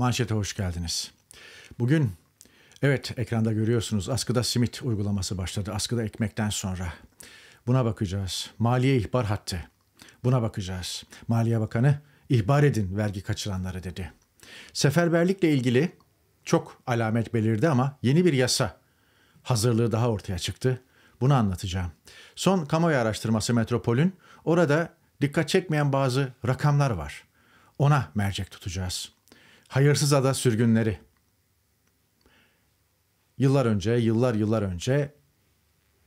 Manşete hoş geldiniz. Bugün evet ekranda görüyorsunuz askıda simit uygulaması başladı. Askıda ekmekten sonra. Buna bakacağız. Maliye ihbar hattı. Buna bakacağız. Maliye Bakanı ihbar edin vergi kaçıranları dedi. Seferberlikle ilgili çok alamet belirdi ama yeni bir yasa hazırlığı daha ortaya çıktı. Bunu anlatacağım. Son kamuoyu araştırması Metropol'ün orada dikkat çekmeyen bazı rakamlar var. Ona mercek tutacağız. Hayırsız Ada Sürgünleri. Yıllar önce, yıllar yıllar önce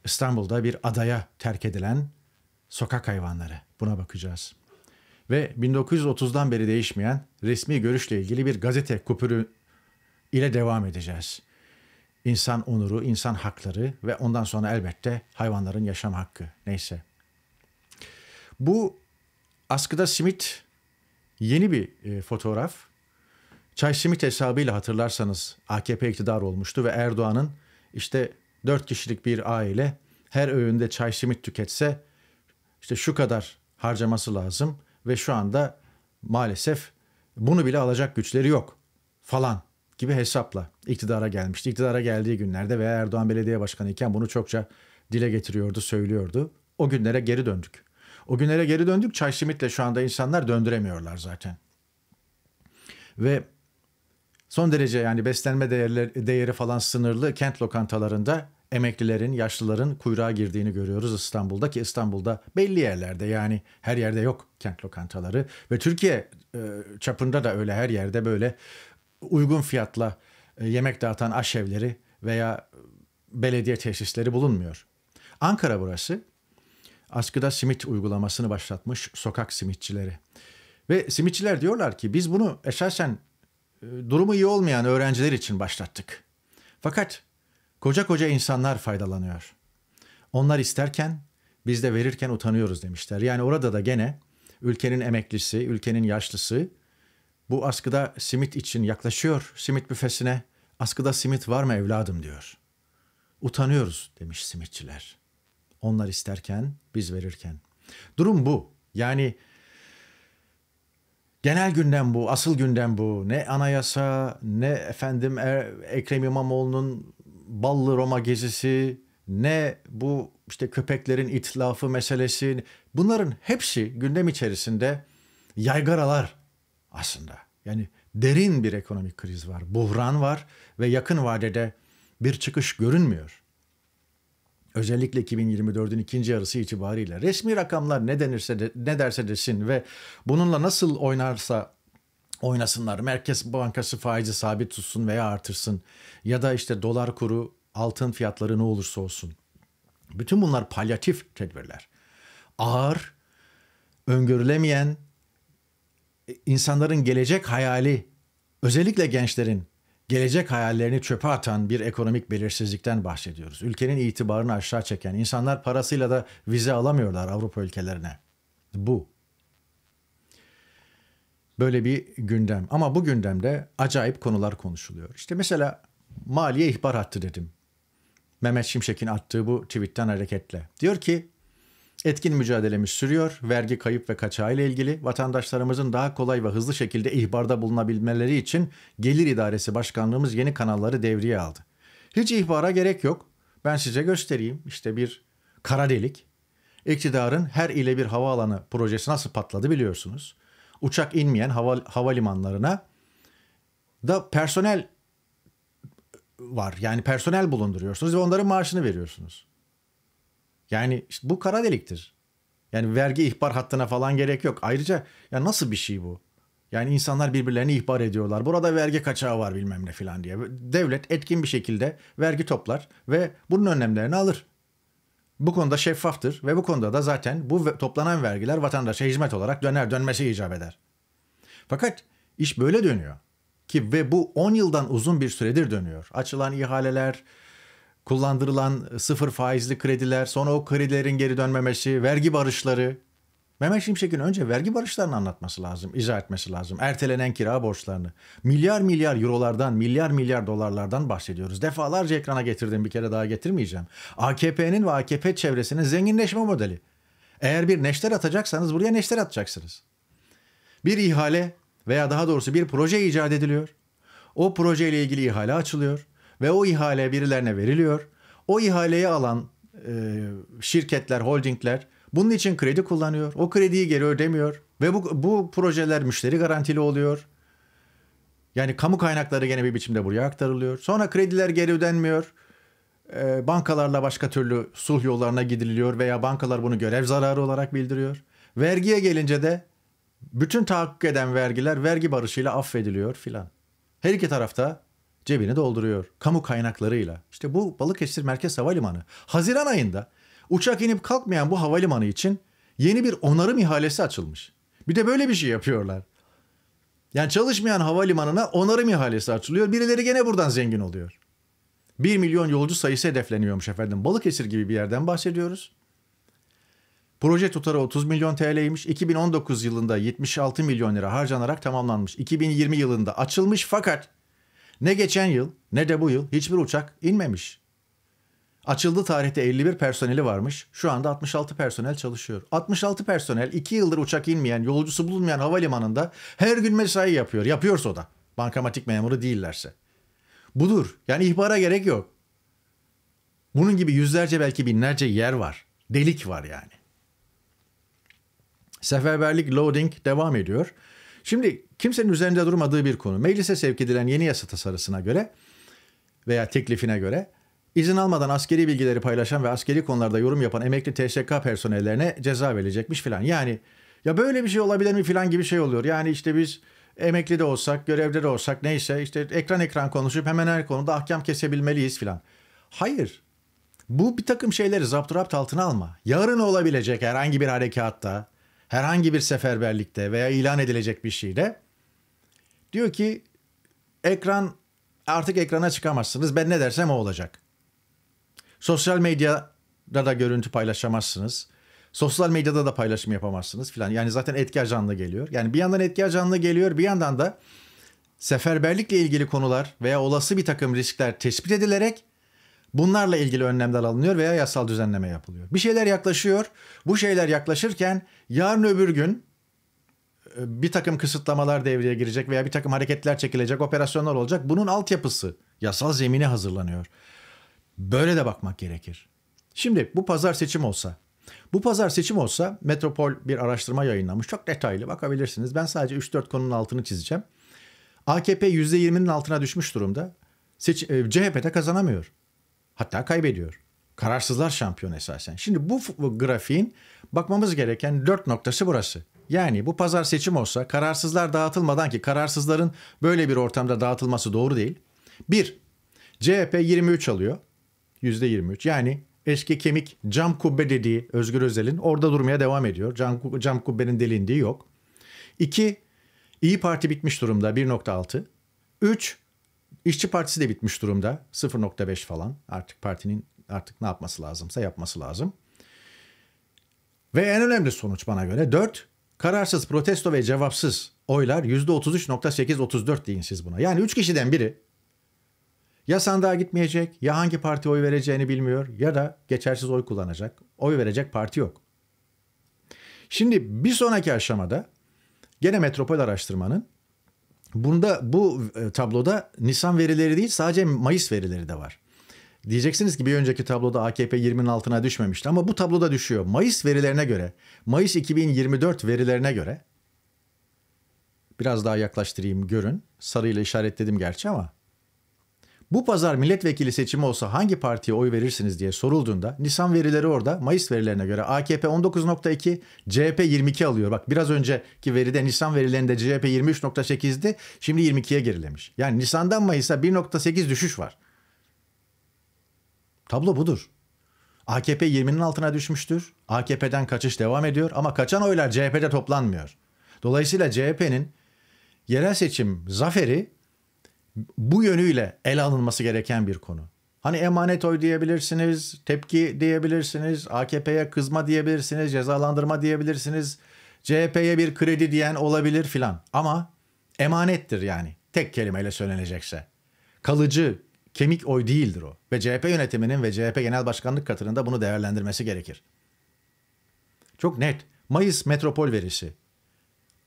İstanbul'da bir adaya terk edilen sokak hayvanları. Buna bakacağız. Ve 1930'dan beri değişmeyen resmi görüşle ilgili bir gazete kupürü ile devam edeceğiz. İnsan onuru, insan hakları ve ondan sonra elbette hayvanların yaşam hakkı. Neyse. Bu askıda simit yeni bir e, fotoğraf Çay Çaysimit hesabıyla hatırlarsanız AKP iktidar olmuştu ve Erdoğan'ın işte dört kişilik bir aile her öğünde çay simit tüketse işte şu kadar harcaması lazım ve şu anda maalesef bunu bile alacak güçleri yok falan gibi hesapla iktidara gelmişti. İktidara geldiği günlerde veya Erdoğan belediye başkanı iken bunu çokça dile getiriyordu, söylüyordu. O günlere geri döndük. O günlere geri döndük. Çay simitle şu anda insanlar döndüremiyorlar zaten. Ve Son derece yani beslenme değerleri değeri falan sınırlı kent lokantalarında emeklilerin, yaşlıların kuyruğa girdiğini görüyoruz İstanbul'da ki İstanbul'da belli yerlerde yani her yerde yok kent lokantaları ve Türkiye e, çapında da öyle her yerde böyle uygun fiyatla e, yemek dağıtan aşevleri veya belediye tesisleri bulunmuyor. Ankara burası askıda simit uygulamasını başlatmış sokak simitçileri. Ve simitçiler diyorlar ki biz bunu esasen ee, durumu iyi olmayan öğrenciler için başlattık. Fakat koca koca insanlar faydalanıyor. Onlar isterken biz de verirken utanıyoruz demişler. Yani orada da gene ülkenin emeklisi, ülkenin yaşlısı bu askıda simit için yaklaşıyor simit büfesine. Askıda simit var mı evladım diyor. Utanıyoruz demiş simitçiler. Onlar isterken biz verirken. Durum bu. Yani Genel gündem bu, asıl gündem bu. Ne anayasa, ne efendim er, Ekrem İmamoğlu'nun Ballı Roma gezisi, ne bu işte köpeklerin itlafı meselesi. Bunların hepsi gündem içerisinde yaygaralar aslında. Yani derin bir ekonomik kriz var, buhran var ve yakın vadede bir çıkış görünmüyor özellikle 2024'ün ikinci yarısı itibariyle resmi rakamlar ne denirse de, ne derse desin ve bununla nasıl oynarsa oynasınlar. Merkez Bankası faizi sabit tutsun veya artırsın ya da işte dolar kuru, altın fiyatları ne olursa olsun. Bütün bunlar palyatif tedbirler. Ağır, öngörülemeyen e, insanların gelecek hayali özellikle gençlerin gelecek hayallerini çöpe atan bir ekonomik belirsizlikten bahsediyoruz. Ülkenin itibarını aşağı çeken insanlar parasıyla da vize alamıyorlar Avrupa ülkelerine. Bu. Böyle bir gündem. Ama bu gündemde acayip konular konuşuluyor. İşte mesela maliye ihbar hattı dedim. Mehmet Şimşek'in attığı bu tweetten hareketle. Diyor ki Etkin mücadelemiz sürüyor. Vergi kayıp ve kaçağı ile ilgili vatandaşlarımızın daha kolay ve hızlı şekilde ihbarda bulunabilmeleri için Gelir İdaresi Başkanlığımız yeni kanalları devreye aldı. Hiç ihbara gerek yok. Ben size göstereyim. İşte bir kara delik. İktidarın her ile bir havaalanı projesi nasıl patladı biliyorsunuz. Uçak inmeyen hava, havalimanlarına da personel var. Yani personel bulunduruyorsunuz ve onların maaşını veriyorsunuz. Yani işte bu kara deliktir. Yani vergi ihbar hattına falan gerek yok. Ayrıca ya nasıl bir şey bu? Yani insanlar birbirlerini ihbar ediyorlar. Burada vergi kaçağı var bilmem ne filan diye. Devlet etkin bir şekilde vergi toplar ve bunun önlemlerini alır. Bu konuda şeffaftır ve bu konuda da zaten bu toplanan vergiler vatandaşa hizmet olarak döner dönmesi icap eder. Fakat iş böyle dönüyor ki ve bu 10 yıldan uzun bir süredir dönüyor. Açılan ihaleler, kullandırılan sıfır faizli krediler, sonra o kredilerin geri dönmemesi, vergi barışları. Mehmet Şimşek'in önce vergi barışlarını anlatması lazım, izah etmesi lazım. Ertelenen kira borçlarını. Milyar milyar eurolardan, milyar milyar dolarlardan bahsediyoruz. Defalarca ekrana getirdim, bir kere daha getirmeyeceğim. AKP'nin ve AKP çevresinin zenginleşme modeli. Eğer bir neşter atacaksanız buraya neşter atacaksınız. Bir ihale veya daha doğrusu bir proje icat ediliyor. O projeyle ilgili ihale açılıyor ve o ihale birilerine veriliyor. O ihaleyi alan e, şirketler, holdingler bunun için kredi kullanıyor. O krediyi geri ödemiyor ve bu, bu projeler müşteri garantili oluyor. Yani kamu kaynakları gene bir biçimde buraya aktarılıyor. Sonra krediler geri ödenmiyor. E, bankalarla başka türlü sulh yollarına gidiliyor veya bankalar bunu görev zararı olarak bildiriyor. Vergiye gelince de bütün tahakkuk eden vergiler vergi barışıyla affediliyor filan. Her iki tarafta cebini dolduruyor. Kamu kaynaklarıyla. İşte bu Balıkesir Merkez Havalimanı. Haziran ayında uçak inip kalkmayan bu havalimanı için yeni bir onarım ihalesi açılmış. Bir de böyle bir şey yapıyorlar. Yani çalışmayan havalimanına onarım ihalesi açılıyor. Birileri gene buradan zengin oluyor. 1 milyon yolcu sayısı hedefleniyormuş efendim. Balıkesir gibi bir yerden bahsediyoruz. Proje tutarı 30 milyon TL'ymiş. 2019 yılında 76 milyon lira harcanarak tamamlanmış. 2020 yılında açılmış fakat ne geçen yıl ne de bu yıl hiçbir uçak inmemiş. Açıldığı tarihte 51 personeli varmış. Şu anda 66 personel çalışıyor. 66 personel 2 yıldır uçak inmeyen, yolcusu bulunmayan havalimanında her gün mesai yapıyor. Yapıyorsa o da. Bankamatik memuru değillerse. Budur. Yani ihbara gerek yok. Bunun gibi yüzlerce belki binlerce yer var. Delik var yani. Seferberlik loading devam ediyor. Şimdi kimsenin üzerinde durmadığı bir konu. Meclise sevk edilen yeni yasa tasarısına göre veya teklifine göre izin almadan askeri bilgileri paylaşan ve askeri konularda yorum yapan emekli TSK personellerine ceza verilecekmiş filan. Yani ya böyle bir şey olabilir mi filan gibi şey oluyor. Yani işte biz emekli de olsak, görevli de olsak neyse işte ekran ekran konuşup hemen her konuda ahkam kesebilmeliyiz filan. Hayır. Bu bir takım şeyleri zapturapt altına alma. Yarın olabilecek herhangi bir harekatta herhangi bir seferberlikte veya ilan edilecek bir şeyde diyor ki ekran artık ekrana çıkamazsınız. Ben ne dersem o olacak. Sosyal medyada da görüntü paylaşamazsınız. Sosyal medyada da paylaşım yapamazsınız filan. Yani zaten etki ajanlı geliyor. Yani bir yandan etki ajanlı geliyor bir yandan da seferberlikle ilgili konular veya olası bir takım riskler tespit edilerek Bunlarla ilgili önlemler alınıyor veya yasal düzenleme yapılıyor. Bir şeyler yaklaşıyor. Bu şeyler yaklaşırken yarın öbür gün e, bir takım kısıtlamalar devreye girecek veya bir takım hareketler çekilecek, operasyonlar olacak. Bunun altyapısı, yasal zemini hazırlanıyor. Böyle de bakmak gerekir. Şimdi bu pazar seçim olsa, bu pazar seçim olsa Metropol bir araştırma yayınlamış. Çok detaylı bakabilirsiniz. Ben sadece 3-4 konunun altını çizeceğim. AKP %20'nin altına düşmüş durumda. Seç, e, CHP'de kazanamıyor. Hatta kaybediyor. Kararsızlar şampiyon esasen. Şimdi bu, bu grafiğin bakmamız gereken dört noktası burası. Yani bu pazar seçim olsa kararsızlar dağıtılmadan ki kararsızların böyle bir ortamda dağıtılması doğru değil. Bir, CHP 23 alıyor. Yüzde 23. Yani eski kemik cam kubbe dediği Özgür Özel'in orada durmaya devam ediyor. Cam, cam kubbenin delindiği yok. İki, İyi Parti bitmiş durumda 1.6. Üç, İşçi Partisi de bitmiş durumda. 0.5 falan. Artık partinin artık ne yapması lazımsa yapması lazım. Ve en önemli sonuç bana göre 4. Kararsız, protesto ve cevapsız oylar %33.8-34 deyin siz buna. Yani 3 kişiden biri ya sandığa gitmeyecek ya hangi parti oy vereceğini bilmiyor ya da geçersiz oy kullanacak. Oy verecek parti yok. Şimdi bir sonraki aşamada gene metropol araştırmanın Bunda bu e, tabloda Nisan verileri değil sadece Mayıs verileri de var. Diyeceksiniz ki bir önceki tabloda AKP 20'nin altına düşmemişti ama bu tabloda düşüyor. Mayıs verilerine göre, Mayıs 2024 verilerine göre biraz daha yaklaştırayım görün. Sarıyla işaretledim gerçi ama bu pazar milletvekili seçimi olsa hangi partiye oy verirsiniz diye sorulduğunda Nisan verileri orada Mayıs verilerine göre AKP 19.2 CHP 22 alıyor. Bak biraz önceki veride Nisan verilerinde CHP 23.8'di şimdi 22'ye gerilemiş. Yani Nisan'dan Mayıs'a 1.8 düşüş var. Tablo budur. AKP 20'nin altına düşmüştür. AKP'den kaçış devam ediyor ama kaçan oylar CHP'de toplanmıyor. Dolayısıyla CHP'nin yerel seçim zaferi bu yönüyle ele alınması gereken bir konu. Hani emanet oy diyebilirsiniz, tepki diyebilirsiniz, AKP'ye kızma diyebilirsiniz, cezalandırma diyebilirsiniz, CHP'ye bir kredi diyen olabilir filan. Ama emanettir yani tek kelimeyle söylenecekse. Kalıcı, kemik oy değildir o. Ve CHP yönetiminin ve CHP Genel Başkanlık katında bunu değerlendirmesi gerekir. Çok net. Mayıs metropol verisi.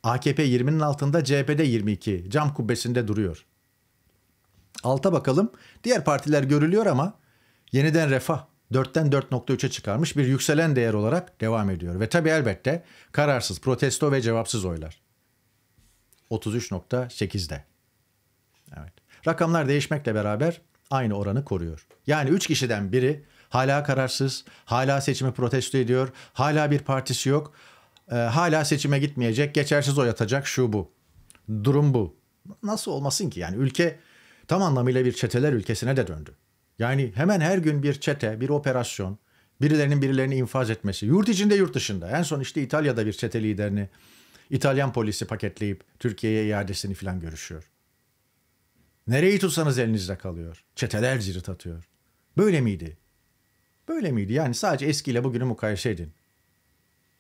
AKP 20'nin altında CHP'de 22. Cam kubbesinde duruyor. Alta bakalım. Diğer partiler görülüyor ama yeniden refah 4'ten 4.3'e çıkarmış bir yükselen değer olarak devam ediyor. Ve tabii elbette kararsız, protesto ve cevapsız oylar. 33.8'de. Evet. Rakamlar değişmekle beraber aynı oranı koruyor. Yani 3 kişiden biri hala kararsız, hala seçimi protesto ediyor, hala bir partisi yok, ee, hala seçime gitmeyecek, geçersiz oy atacak şu bu. Durum bu. Nasıl olmasın ki? Yani ülke tam anlamıyla bir çeteler ülkesine de döndü. Yani hemen her gün bir çete, bir operasyon, birilerinin birilerini infaz etmesi. Yurt içinde yurt dışında. En son işte İtalya'da bir çete liderini İtalyan polisi paketleyip Türkiye'ye iadesini filan görüşüyor. Nereyi tutsanız elinizde kalıyor. Çeteler cirit atıyor. Böyle miydi? Böyle miydi? Yani sadece eskiyle bugünü mukayese edin.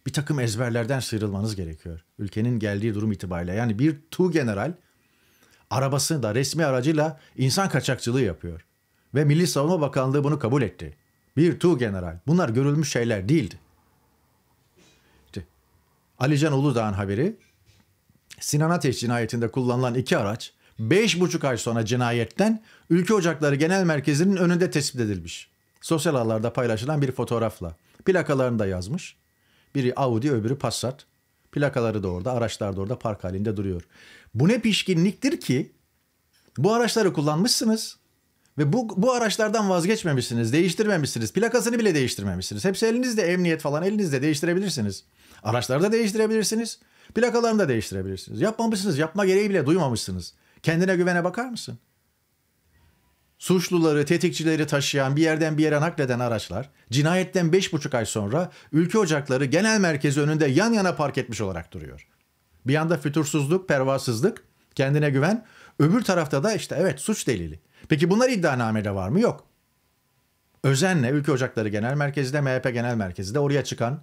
Bir takım ezberlerden sıyrılmanız gerekiyor. Ülkenin geldiği durum itibariyle. Yani bir tu general arabasını da resmi aracıyla insan kaçakçılığı yapıyor. Ve Milli Savunma Bakanlığı bunu kabul etti. Bir tu general. Bunlar görülmüş şeyler değildi. İşte Can Uludağ'ın haberi Sinan Ateş cinayetinde kullanılan iki araç 5,5 ay sonra cinayetten Ülke Ocakları Genel Merkezi'nin önünde tespit edilmiş. Sosyal ağlarda paylaşılan bir fotoğrafla. Plakalarını da yazmış. Biri Audi öbürü Passat. Plakaları da orada, araçlar da orada park halinde duruyor. Bu ne pişkinliktir ki bu araçları kullanmışsınız ve bu, bu araçlardan vazgeçmemişsiniz, değiştirmemişsiniz. Plakasını bile değiştirmemişsiniz. Hepsi elinizde, emniyet falan elinizde değiştirebilirsiniz. Araçları da değiştirebilirsiniz. Plakalarını da değiştirebilirsiniz. Yapmamışsınız, yapma gereği bile duymamışsınız. Kendine güvene bakar mısın? Suçluları, tetikçileri taşıyan, bir yerden bir yere nakleden araçlar cinayetten 5,5 ay sonra ülke ocakları genel merkezi önünde yan yana park etmiş olarak duruyor. Bir yanda fütursuzluk, pervasızlık, kendine güven, öbür tarafta da işte evet suç delili. Peki bunlar iddianamede var mı? Yok. Özenle Ülke Ocakları Genel Merkezi de MHP Genel Merkezi de oraya çıkan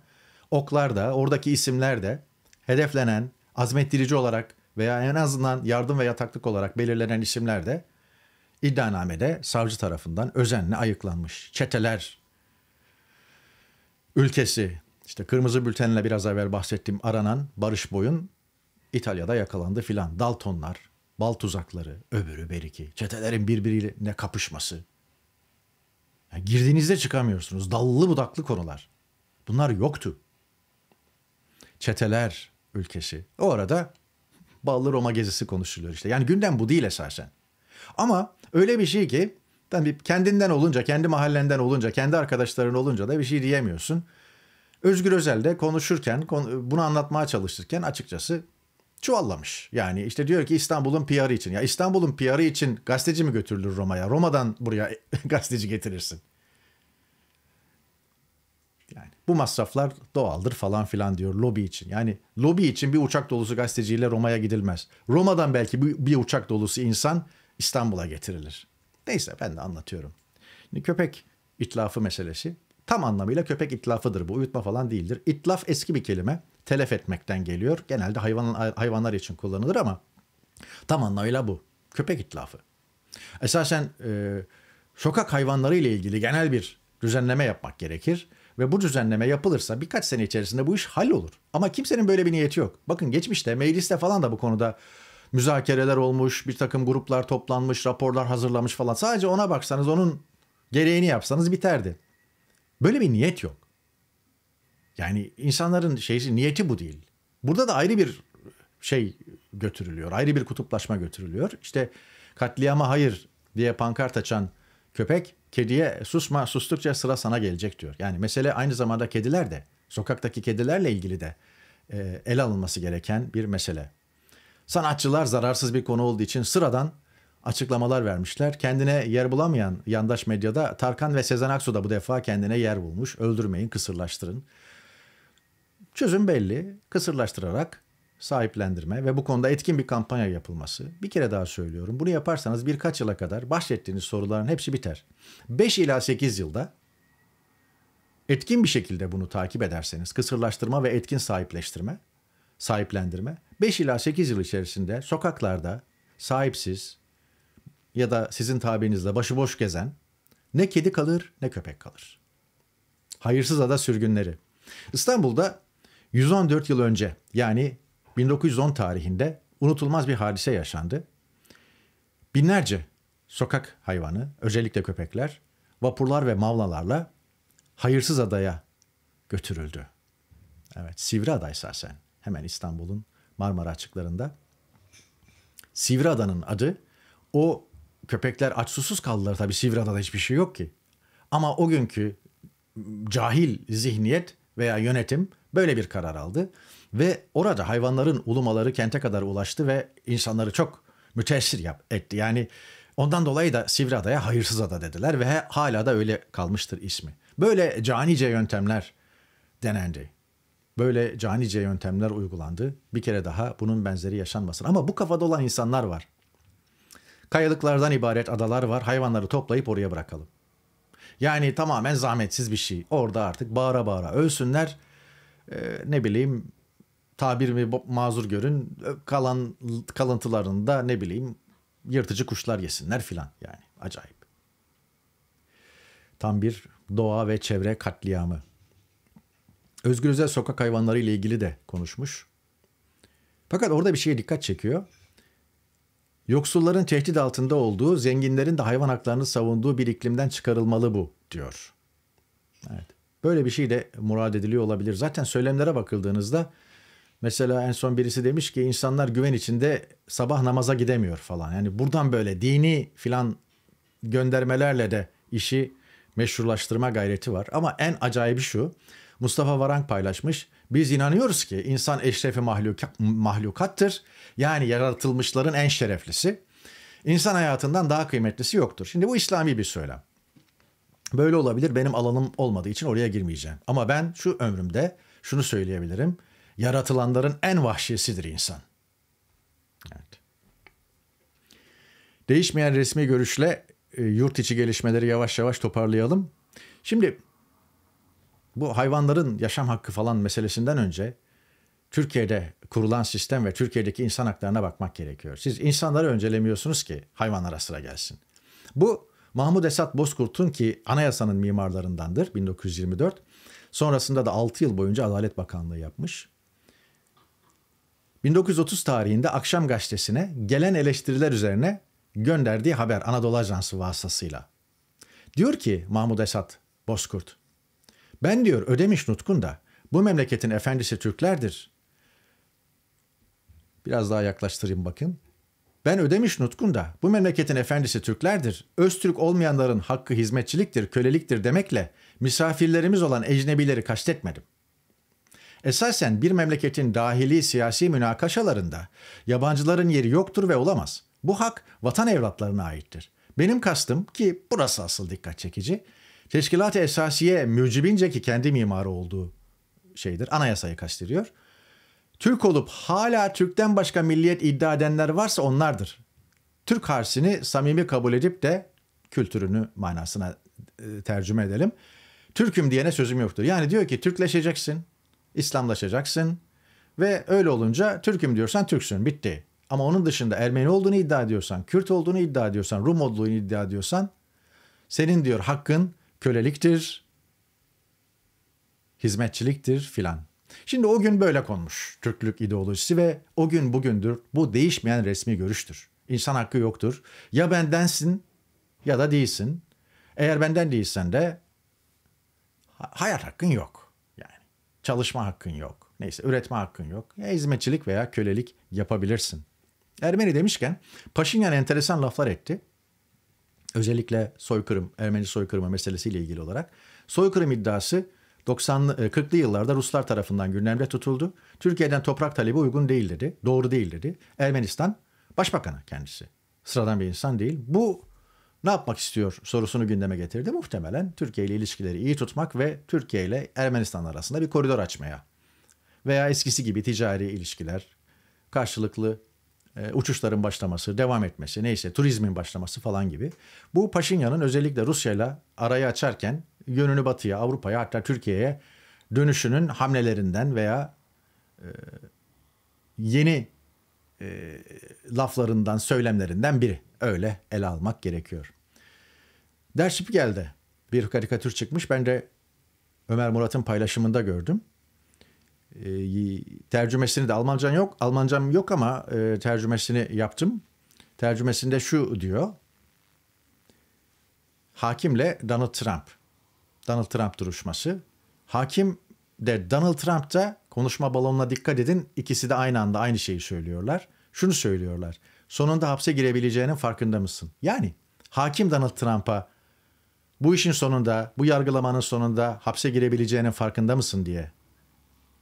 oklar da oradaki isimler de hedeflenen azmettirici olarak veya en azından yardım ve yataklık olarak belirlenen isimler de iddianamede savcı tarafından özenle ayıklanmış. Çeteler ülkesi işte kırmızı bültenle biraz evvel bahsettiğim aranan Barış Boyun İtalya'da yakalandı filan. Daltonlar, bal tuzakları, öbürü beriki. Çetelerin birbiriyle kapışması. Yani girdiğinizde çıkamıyorsunuz. Dallı budaklı konular. Bunlar yoktu. Çeteler ülkesi. O arada ballı Roma gezisi konuşuluyor işte. Yani gündem bu değil esasen. Ama Öyle bir şey ki tabii kendinden olunca, kendi mahallenden olunca, kendi arkadaşların olunca da bir şey diyemiyorsun. Özgür Özel de konuşurken, bunu anlatmaya çalışırken açıkçası çuvallamış. Yani işte diyor ki İstanbul'un PR'ı için. Ya İstanbul'un PR'ı için gazeteci mi götürülür Roma'ya? Roma'dan buraya gazeteci getirirsin. Yani bu masraflar doğaldır falan filan diyor lobi için. Yani lobi için bir uçak dolusu gazeteciyle Roma'ya gidilmez. Roma'dan belki bir, bir uçak dolusu insan İstanbul'a getirilir. Neyse ben de anlatıyorum. Şimdi köpek itlafı meselesi tam anlamıyla köpek itlafıdır bu. Uyutma falan değildir. İtlaf eski bir kelime. Telef etmekten geliyor. Genelde hayvan, hayvanlar için kullanılır ama tam anlamıyla bu. Köpek itlafı. Esasen e, sokak hayvanları ile ilgili genel bir düzenleme yapmak gerekir. Ve bu düzenleme yapılırsa birkaç sene içerisinde bu iş hallolur. Ama kimsenin böyle bir niyeti yok. Bakın geçmişte mecliste falan da bu konuda müzakereler olmuş, bir takım gruplar toplanmış, raporlar hazırlamış falan. Sadece ona baksanız, onun gereğini yapsanız biterdi. Böyle bir niyet yok. Yani insanların şeysi niyeti bu değil. Burada da ayrı bir şey götürülüyor. Ayrı bir kutuplaşma götürülüyor. İşte katliama hayır diye pankart açan köpek kediye susma sustukça sıra sana gelecek diyor. Yani mesele aynı zamanda kediler de sokaktaki kedilerle ilgili de e, ele alınması gereken bir mesele. Sanatçılar zararsız bir konu olduğu için sıradan açıklamalar vermişler. Kendine yer bulamayan yandaş medyada Tarkan ve Sezen Aksu da bu defa kendine yer bulmuş. Öldürmeyin, kısırlaştırın. Çözüm belli. Kısırlaştırarak sahiplendirme ve bu konuda etkin bir kampanya yapılması. Bir kere daha söylüyorum. Bunu yaparsanız birkaç yıla kadar bahsettiğiniz soruların hepsi biter. 5 ila 8 yılda etkin bir şekilde bunu takip ederseniz kısırlaştırma ve etkin sahipleştirme, sahiplendirme 5 ila 8 yıl içerisinde sokaklarda sahipsiz ya da sizin tabirinizle başıboş gezen ne kedi kalır ne köpek kalır. Hayırsız ada sürgünleri. İstanbul'da 114 yıl önce yani 1910 tarihinde unutulmaz bir hadise yaşandı. Binlerce sokak hayvanı, özellikle köpekler, vapurlar ve mavlalarla hayırsız adaya götürüldü. Evet, Sivri Ada sen hemen İstanbul'un Marmara açıklarında. Sivriada'nın adı o köpekler aç susuz kaldılar tabii Sivriada'da hiçbir şey yok ki. Ama o günkü cahil zihniyet veya yönetim böyle bir karar aldı. Ve orada hayvanların ulumaları kente kadar ulaştı ve insanları çok müteessir yap, etti. Yani ondan dolayı da Sivriada'ya hayırsız ada dediler ve hala da öyle kalmıştır ismi. Böyle canice yöntemler denendi. Böyle canice yöntemler uygulandı. Bir kere daha bunun benzeri yaşanmasın. Ama bu kafada olan insanlar var. Kayalıklardan ibaret adalar var. Hayvanları toplayıp oraya bırakalım. Yani tamamen zahmetsiz bir şey. Orada artık bağıra bağıra ölsünler. Ee, ne bileyim tabirimi mazur görün. Kalan kalıntılarında ne bileyim yırtıcı kuşlar yesinler filan yani. Acayip. Tam bir doğa ve çevre katliamı. Özgür Özel sokak hayvanları ile ilgili de konuşmuş. Fakat orada bir şeye dikkat çekiyor. Yoksulların tehdit altında olduğu, zenginlerin de hayvan haklarını savunduğu bir iklimden çıkarılmalı bu diyor. Evet. Böyle bir şey de murad ediliyor olabilir. Zaten söylemlere bakıldığınızda mesela en son birisi demiş ki insanlar güven içinde sabah namaza gidemiyor falan. Yani buradan böyle dini filan göndermelerle de işi meşrulaştırma gayreti var. Ama en acayibi şu. Mustafa Varank paylaşmış. Biz inanıyoruz ki insan eşrefi mahluk mahlukattır. Yani yaratılmışların en şereflisi. İnsan hayatından daha kıymetlisi yoktur. Şimdi bu İslami bir söylem. Böyle olabilir benim alanım olmadığı için oraya girmeyeceğim. Ama ben şu ömrümde şunu söyleyebilirim. Yaratılanların en vahşisidir insan. Evet. Değişmeyen resmi görüşle e, yurt içi gelişmeleri yavaş yavaş toparlayalım. Şimdi bu hayvanların yaşam hakkı falan meselesinden önce Türkiye'de kurulan sistem ve Türkiye'deki insan haklarına bakmak gerekiyor. Siz insanları öncelemiyorsunuz ki hayvanlara sıra gelsin. Bu Mahmut Esat Bozkurt'un ki anayasanın mimarlarındandır 1924. Sonrasında da 6 yıl boyunca Adalet Bakanlığı yapmış. 1930 tarihinde Akşam Gazetesi'ne gelen eleştiriler üzerine gönderdiği haber Anadolu Ajansı vasıtasıyla. Diyor ki Mahmut Esat Bozkurt, ben diyor Ödemiş Nutkun da bu memleketin efendisi Türklerdir. Biraz daha yaklaştırayım bakın. Ben Ödemiş Nutkun da bu memleketin efendisi Türklerdir. Öztürk olmayanların hakkı hizmetçiliktir, köleliktir demekle misafirlerimiz olan ecnebileri kastetmedim. Esasen bir memleketin dahili siyasi münakaşalarında yabancıların yeri yoktur ve olamaz. Bu hak vatan evlatlarına aittir. Benim kastım ki burası asıl dikkat çekici, Teşkilat-ı Esasiye mücibince ki kendi mimarı olduğu şeydir. Anayasayı kastediyor. Türk olup hala Türk'ten başka milliyet iddia edenler varsa onlardır. Türk harsini samimi kabul edip de kültürünü manasına e, tercüme edelim. Türk'üm diyene sözüm yoktur. Yani diyor ki Türkleşeceksin, İslamlaşacaksın ve öyle olunca Türk'üm diyorsan Türksün bitti. Ama onun dışında Ermeni olduğunu iddia ediyorsan, Kürt olduğunu iddia ediyorsan, Rum olduğunu iddia ediyorsan senin diyor hakkın köleliktir, hizmetçiliktir filan. Şimdi o gün böyle konmuş Türklük ideolojisi ve o gün bugündür bu değişmeyen resmi görüştür. İnsan hakkı yoktur. Ya bendensin ya da değilsin. Eğer benden değilsen de hayat hakkın yok. Yani çalışma hakkın yok. Neyse üretme hakkın yok. Ya hizmetçilik veya kölelik yapabilirsin. Ermeni demişken Paşinyan enteresan laflar etti özellikle soykırım, Ermeni soykırımı meselesiyle ilgili olarak. Soykırım iddiası 90'lı 40'lı e, yıllarda Ruslar tarafından gündemde tutuldu. Türkiye'den toprak talebi uygun değil dedi. Doğru değil dedi. Ermenistan başbakanı kendisi. Sıradan bir insan değil. Bu ne yapmak istiyor sorusunu gündeme getirdi. Muhtemelen Türkiye ile ilişkileri iyi tutmak ve Türkiye ile Ermenistan arasında bir koridor açmaya veya eskisi gibi ticari ilişkiler, karşılıklı e, uçuşların başlaması, devam etmesi, neyse turizmin başlaması falan gibi. Bu Paşinyan'ın özellikle Rusya'yla arayı açarken yönünü batıya, Avrupa'ya hatta Türkiye'ye dönüşünün hamlelerinden veya e, yeni e, laflarından, söylemlerinden biri. Öyle ele almak gerekiyor. Dersip geldi. Bir karikatür çıkmış. Ben de Ömer Murat'ın paylaşımında gördüm. Ee, tercümesini de Almanca'n yok. Almancam yok ama e, tercümesini yaptım. Tercümesinde şu diyor. Hakimle Donald Trump. Donald Trump duruşması. Hakim de Donald Trump da konuşma balonuna dikkat edin. İkisi de aynı anda aynı şeyi söylüyorlar. Şunu söylüyorlar. Sonunda hapse girebileceğinin farkında mısın? Yani hakim Donald Trump'a bu işin sonunda, bu yargılamanın sonunda hapse girebileceğinin farkında mısın diye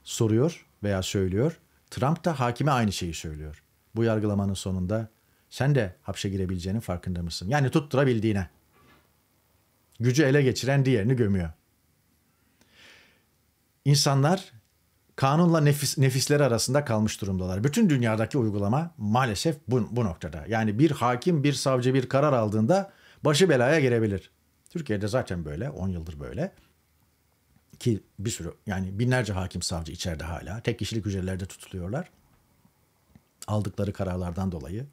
soruyor veya söylüyor. Trump da hakime aynı şeyi söylüyor. Bu yargılamanın sonunda sen de hapşe girebileceğinin farkında mısın? Yani tutturabildiğine. Gücü ele geçiren diğerini gömüyor. İnsanlar kanunla nefis, nefisler arasında kalmış durumdalar. Bütün dünyadaki uygulama maalesef bu, bu noktada. Yani bir hakim, bir savcı bir karar aldığında başı belaya girebilir. Türkiye'de zaten böyle, 10 yıldır böyle ki bir sürü yani binlerce hakim savcı içeride hala. Tek kişilik hücrelerde tutuluyorlar. Aldıkları kararlardan dolayı.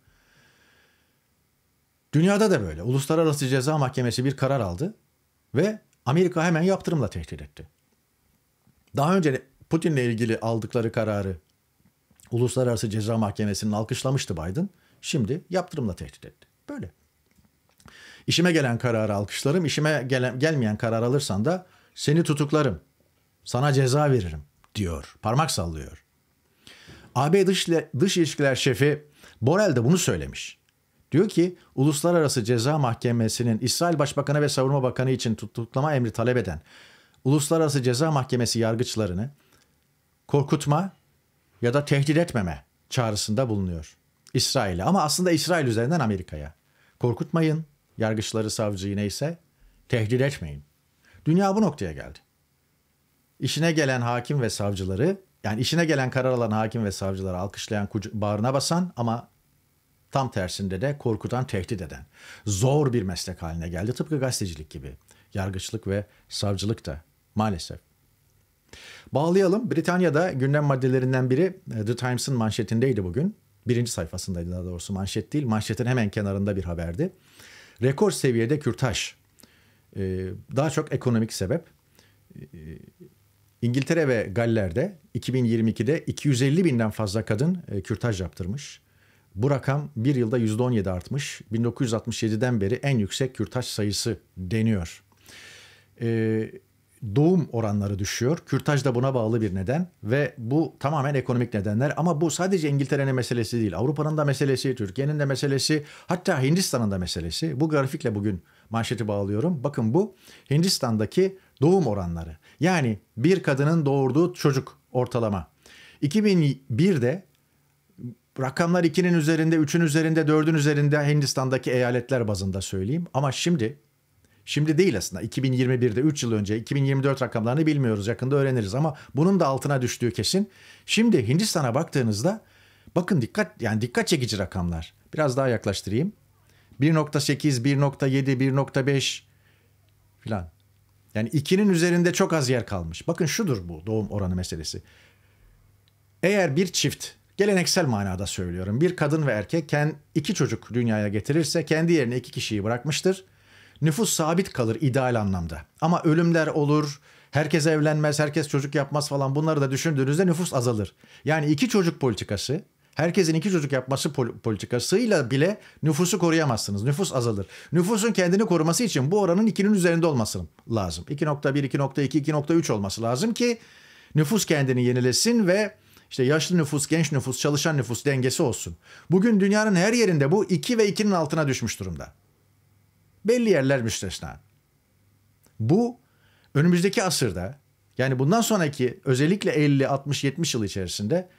Dünyada da böyle. Uluslararası Ceza Mahkemesi bir karar aldı ve Amerika hemen yaptırımla tehdit etti. Daha önce Putin'le ilgili aldıkları kararı Uluslararası Ceza Mahkemesi'nin alkışlamıştı Biden. Şimdi yaptırımla tehdit etti. Böyle. İşime gelen kararı alkışlarım, işime gelen, gelmeyen karar alırsan da seni tutuklarım. Sana ceza veririm diyor. Parmak sallıyor. AB Dış, Dış İlişkiler Şefi Borel de bunu söylemiş. Diyor ki Uluslararası Ceza Mahkemesi'nin İsrail Başbakanı ve Savunma Bakanı için tutuklama emri talep eden Uluslararası Ceza Mahkemesi yargıçlarını korkutma ya da tehdit etmeme çağrısında bulunuyor. İsrail'e ama aslında İsrail üzerinden Amerika'ya. Korkutmayın yargıçları savcıyı neyse tehdit etmeyin. Dünya bu noktaya geldi. İşine gelen hakim ve savcıları, yani işine gelen karar alan hakim ve savcıları alkışlayan, bağrına basan ama tam tersinde de korkutan, tehdit eden. Zor bir meslek haline geldi. Tıpkı gazetecilik gibi. Yargıçlık ve savcılık da maalesef. Bağlayalım. Britanya'da gündem maddelerinden biri e, The Times'ın manşetindeydi bugün. Birinci sayfasındaydı daha doğrusu manşet değil. Manşetin hemen kenarında bir haberdi. Rekor seviyede kürtaj ee, daha çok ekonomik sebep. Ee, İngiltere ve Galler'de 2022'de 250 binden fazla kadın e, kürtaj yaptırmış. Bu rakam bir yılda %17 artmış. 1967'den beri en yüksek kürtaj sayısı deniyor. Ee, doğum oranları düşüyor. Kürtaj da buna bağlı bir neden ve bu tamamen ekonomik nedenler ama bu sadece İngiltere'nin meselesi değil. Avrupa'nın da meselesi, Türkiye'nin de meselesi, hatta Hindistan'ın da meselesi. Bu grafikle bugün manşeti bağlıyorum. Bakın bu Hindistan'daki doğum oranları. Yani bir kadının doğurduğu çocuk ortalama. 2001'de rakamlar 2'nin üzerinde, 3'ün üzerinde, 4'ün üzerinde Hindistan'daki eyaletler bazında söyleyeyim. Ama şimdi Şimdi değil aslında 2021'de 3 yıl önce 2024 rakamlarını bilmiyoruz yakında öğreniriz ama bunun da altına düştüğü kesin. Şimdi Hindistan'a baktığınızda bakın dikkat yani dikkat çekici rakamlar. Biraz daha yaklaştırayım. 1.8, 1.7, 1.5 filan. Yani 2'nin üzerinde çok az yer kalmış. Bakın şudur bu doğum oranı meselesi. Eğer bir çift geleneksel manada söylüyorum bir kadın ve erkek iki çocuk dünyaya getirirse kendi yerine iki kişiyi bırakmıştır. Nüfus sabit kalır ideal anlamda. Ama ölümler olur, herkes evlenmez, herkes çocuk yapmaz falan bunları da düşündüğünüzde nüfus azalır. Yani iki çocuk politikası herkesin iki çocuk yapması politikasıyla bile nüfusu koruyamazsınız. Nüfus azalır. Nüfusun kendini koruması için bu oranın 2'nin üzerinde olması lazım. 2.1, 2.2, 2.3 olması lazım ki nüfus kendini yenilesin ve işte yaşlı nüfus, genç nüfus, çalışan nüfus dengesi olsun. Bugün dünyanın her yerinde bu 2 ve 2'nin altına düşmüş durumda. Belli yerler müstesna. Bu önümüzdeki asırda yani bundan sonraki özellikle 50, 60, 70 yıl içerisinde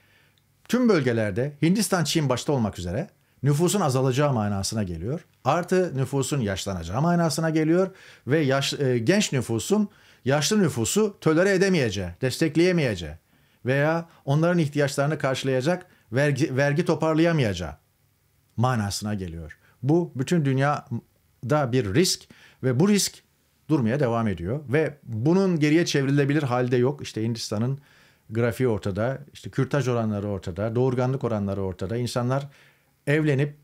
Tüm bölgelerde Hindistan, Çin başta olmak üzere nüfusun azalacağı manasına geliyor. Artı nüfusun yaşlanacağı manasına geliyor ve yaş, e, genç nüfusun yaşlı nüfusu tölere edemeyeceği, destekleyemeyeceği veya onların ihtiyaçlarını karşılayacak vergi, vergi toparlayamayacağı manasına geliyor. Bu bütün dünyada bir risk ve bu risk durmaya devam ediyor ve bunun geriye çevrilebilir halde yok. İşte Hindistan'ın grafiği ortada, işte kürtaj oranları ortada, doğurganlık oranları ortada. İnsanlar evlenip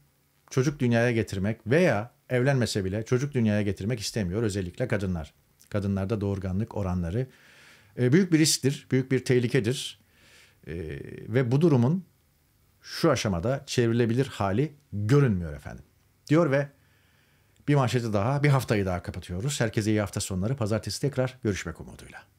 çocuk dünyaya getirmek veya evlenmese bile çocuk dünyaya getirmek istemiyor özellikle kadınlar. Kadınlarda doğurganlık oranları e, büyük bir risktir, büyük bir tehlikedir. E, ve bu durumun şu aşamada çevrilebilir hali görünmüyor efendim. Diyor ve bir manşeti daha, bir haftayı daha kapatıyoruz. Herkese iyi hafta sonları. Pazartesi tekrar görüşmek umuduyla.